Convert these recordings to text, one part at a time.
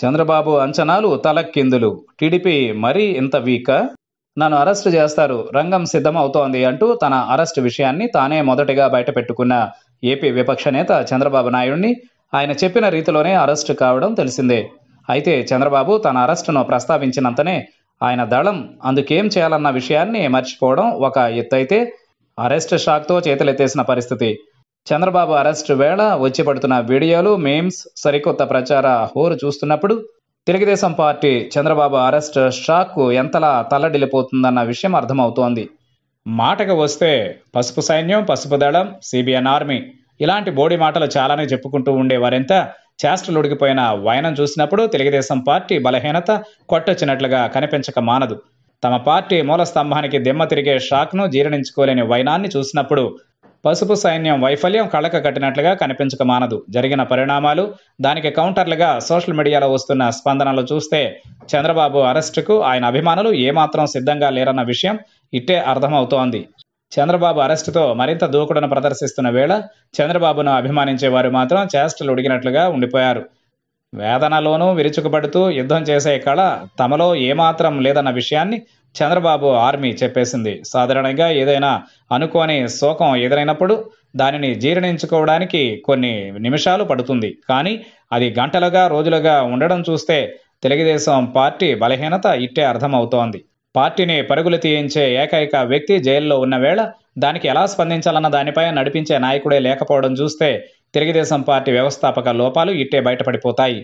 చంద్రబాబు అంచనాలు తలక్కిందులు టీడీపీ మరీ ఇంత వీకా నన్ను అరెస్ట్ చేస్తారు రంగం సిద్ధమవుతోంది అంటూ తన అరెస్ట్ విషయాన్ని తానే మొదటిగా బయటపెట్టుకున్న ఏపీ విపక్ష నేత చంద్రబాబు నాయుడిని ఆయన చెప్పిన రీతిలోనే అరెస్ట్ కావడం తెలిసిందే అయితే చంద్రబాబు తన అరెస్టును ప్రస్తావించినంతనే ఆయన దళం అందుకేం చేయాలన్న విషయాన్ని మర్చిపోవడం ఒక ఎత్తైతే అరెస్ట్ షాక్తో చేతులెత్తేసిన పరిస్థితి చంద్రబాబు అరెస్ట్ వేళ వచ్చిపడుతున్న వీడియోలు మేమ్స్ సరికొత్త ప్రచార హోరు చూస్తున్నప్పుడు Telugu Desam party Chandrababu arrest shock ఎంతలా తల్లడిల్లిపోతుందన్న విషయం అర్థమవుతోంది మాటకు వస్తే పసుపు సైన్యం పసుపు దళం సిబిఎన్ ఆర్మీ ఇలాంటి బోడి మాటలు చాలానే చెప్పుకుంటూ ఉండేవారెంత చేష్టలు ఉడికిపోయిన వయనం చూసినప్పుడు తెలుగుదేశం పార్టీ బలహీనత కొట్టొచ్చినట్లుగా కనిపించక మానదు తమ పార్టీ మూల స్తంభానికి దిమ్మ తిరిగే షాక్ను జీర్ణించుకోలేని వైనాన్ని చూసినప్పుడు పసుపు సైన్యం వైఫల్యం కళ్ళక కట్టినట్లుగా కనిపించక మానదు జరిగిన పరిణామాలు దానికి కౌంటర్లుగా సోషల్ మీడియాలో వస్తున్న స్పందనలు చూస్తే చంద్రబాబు అరెస్టుకు ఆయన అభిమానులు ఏమాత్రం సిద్ధంగా లేరన్న విషయం ఇట్టే అర్థమవుతోంది చంద్రబాబు అరెస్టుతో మరింత దూకుడును ప్రదర్శిస్తున్న వేళ చంద్రబాబును అభిమానించేవారు మాత్రం చేష్టలు ఉడిగినట్లుగా ఉండిపోయారు వేదనలోనూ విరుచుకుపడుతూ యుద్ధం చేసే కళ తమలో ఏమాత్రం లేదన్న విషయాన్ని చంద్రబాబు ఆర్మీ చెప్పేసింది సాధారణంగా ఏదైనా అనుకోని శోకం ఎదురైనప్పుడు దానిని జీర్ణించుకోవడానికి కొన్ని నిమిషాలు పడుతుంది కానీ అది గంటలుగా రోజులుగా ఉండడం చూస్తే తెలుగుదేశం పార్టీ బలహీనత ఇట్టే అర్థమవుతోంది పార్టీని పరుగులు తీయించే ఏకైక వ్యక్తి జైల్లో ఉన్న వేళ దానికి ఎలా స్పందించాలన్న దానిపై నడిపించే నాయకుడే లేకపోవడం చూస్తే తెలుగుదేశం పార్టీ వ్యవస్థాపక లోపాలు ఇట్టే బయటపడిపోతాయి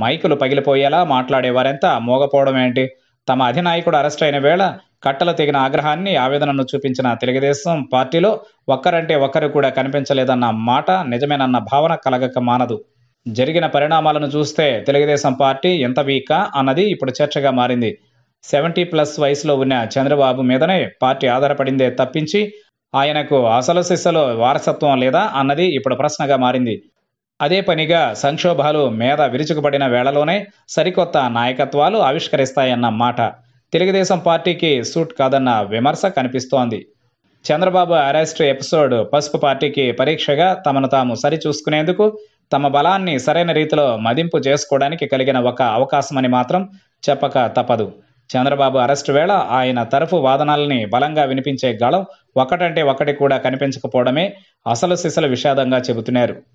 మైకులు పగిలిపోయేలా మాట్లాడేవారెంత మోగపోవడం ఏంటి తమ అధినాయకుడు అరెస్ట్ అయిన వేళ కట్టలు తెగిన ఆగ్రహాన్ని ఆవేదనను చూపించిన తెలుగుదేశం పార్టీలో ఒక్కరంటే ఒక్కరు కూడా కనిపించలేదన్న మాట నిజమేనన్న భావన కలగక మానదు జరిగిన పరిణామాలను చూస్తే తెలుగుదేశం పార్టీ ఎంత వీకా అన్నది ఇప్పుడు చర్చగా మారింది సెవెంటీ ప్లస్ వయసులో ఉన్న చంద్రబాబు మీదనే పార్టీ ఆధారపడిందే తప్పించి ఆయనకు అసలు శిస్సలో వారసత్వం లేదా అన్నది ఇప్పుడు ప్రశ్నగా మారింది అదే పనిగా సంక్షోభాలు మీద విరుచుకుపడిన వేళలోనే సరికొత్త నాయకత్వాలు ఆవిష్కరిస్తాయన్న మాట తెలుగుదేశం పార్టీకి సూట్ కాదన్న విమర్శ కనిపిస్తోంది చంద్రబాబు అరెస్ట్ ఎపిసోడ్ పసుపు పార్టీకి పరీక్షగా తమను తాము సరిచూసుకునేందుకు తమ బలాన్ని సరైన రీతిలో మదింపు చేసుకోవడానికి కలిగిన ఒక అవకాశమని మాత్రం చెప్పక తప్పదు చంద్రబాబు అరెస్టు వేళ ఆయన తరఫు వాదనల్ని బలంగా వినిపించే గళం ఒకటంటే ఒకటి కూడా కనిపించకపోవడమే అసలు సిసలు విషాదంగా చెబుతున్నారు